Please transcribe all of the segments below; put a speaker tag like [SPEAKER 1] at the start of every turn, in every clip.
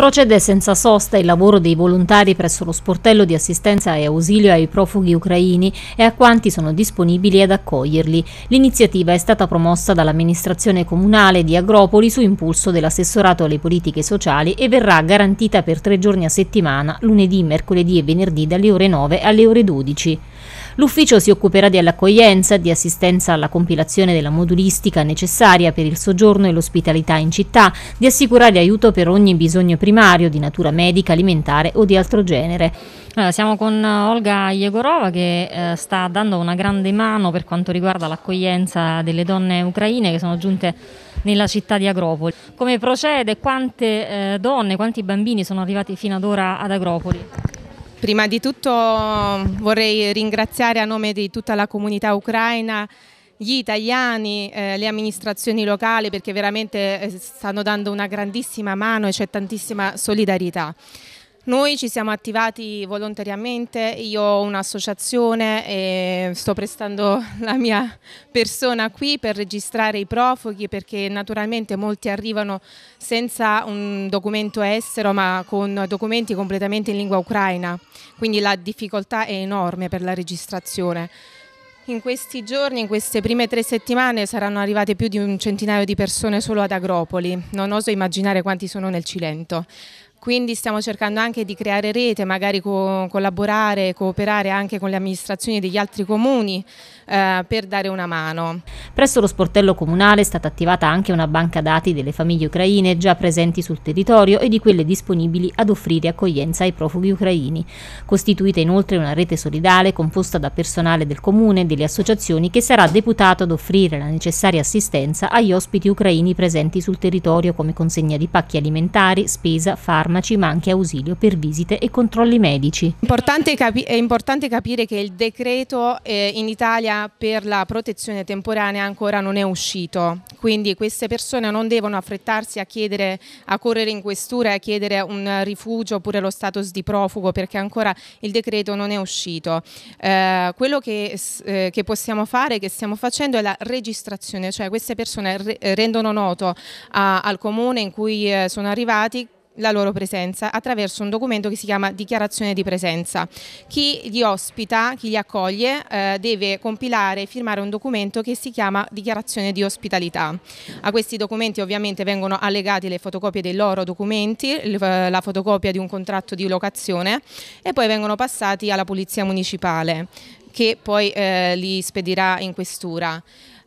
[SPEAKER 1] Procede senza sosta il lavoro dei volontari presso lo sportello di assistenza e ausilio ai profughi ucraini e a quanti sono disponibili ad accoglierli. L'iniziativa è stata promossa dall'amministrazione comunale di Agropoli su impulso dell'assessorato alle politiche sociali e verrà garantita per tre giorni a settimana, lunedì, mercoledì e venerdì dalle ore 9 alle ore 12. L'ufficio si occuperà dell'accoglienza, di assistenza alla compilazione della modulistica necessaria per il soggiorno e l'ospitalità in città, di assicurare aiuto per ogni bisogno primario di natura medica, alimentare o di altro genere. Allora, siamo con eh, Olga Iegorova che eh, sta dando una grande mano per quanto riguarda l'accoglienza delle donne ucraine che sono giunte nella città di Agropoli.
[SPEAKER 2] Come procede? Quante eh, donne, quanti bambini sono arrivati fino ad ora ad Agropoli? Prima di tutto vorrei ringraziare a nome di tutta la comunità ucraina gli italiani, eh, le amministrazioni locali perché veramente eh, stanno dando una grandissima mano e c'è tantissima solidarietà. Noi ci siamo attivati volontariamente, io ho un'associazione e sto prestando la mia persona qui per registrare i profughi perché naturalmente molti arrivano senza un documento estero ma con documenti completamente in lingua ucraina, quindi la difficoltà è enorme per la registrazione. In questi giorni, in queste prime tre settimane, saranno arrivate più di un centinaio di persone solo ad Agropoli. Non oso immaginare quanti sono nel Cilento quindi stiamo cercando anche di creare rete, magari co collaborare, cooperare anche con le amministrazioni degli altri comuni eh, per dare una mano.
[SPEAKER 1] Presso lo sportello comunale è stata attivata anche una banca dati delle famiglie ucraine già presenti sul territorio e di quelle disponibili ad offrire accoglienza ai profughi ucraini. Costituita inoltre una rete solidale composta da personale del comune e delle associazioni che sarà deputato ad offrire la necessaria assistenza agli ospiti ucraini presenti sul territorio come consegna di pacchi alimentari, spesa, farmaci farmaci ma anche ausilio per visite e controlli medici.
[SPEAKER 2] Importante capi- è importante capire che il decreto eh, in Italia per la protezione temporanea ancora non è uscito, quindi queste persone non devono affrettarsi a chiedere, a correre in questura e a chiedere un rifugio oppure lo status di profugo perché ancora il decreto non è uscito. Eh, quello che, eh, che, possiamo fare, che stiamo facendo è la registrazione, cioè queste persone re- eh, rendono noto a- al comune in cui eh, sono arrivati la loro presenza attraverso un documento che si chiama dichiarazione di presenza. Chi li ospita, chi li accoglie, eh, deve compilare e firmare un documento che si chiama dichiarazione di ospitalità. A questi documenti ovviamente vengono allegati le fotocopie dei loro documenti, eh, la fotocopia di un contratto di locazione e poi vengono passati alla Polizia Municipale che poi eh, li spedirà in questura.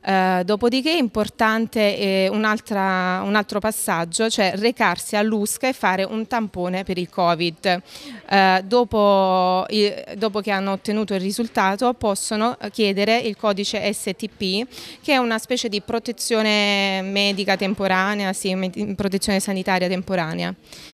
[SPEAKER 2] Eh, dopodiché è importante eh, un, un, altro passaggio, cioè recarsi all'USCA e fare un tampone per il Covid. Eh, dopo, dopo, che hanno ottenuto il risultato possono chiedere il codice STP che è una specie di protezione medica temporanea, sì, protezione sanitaria temporanea.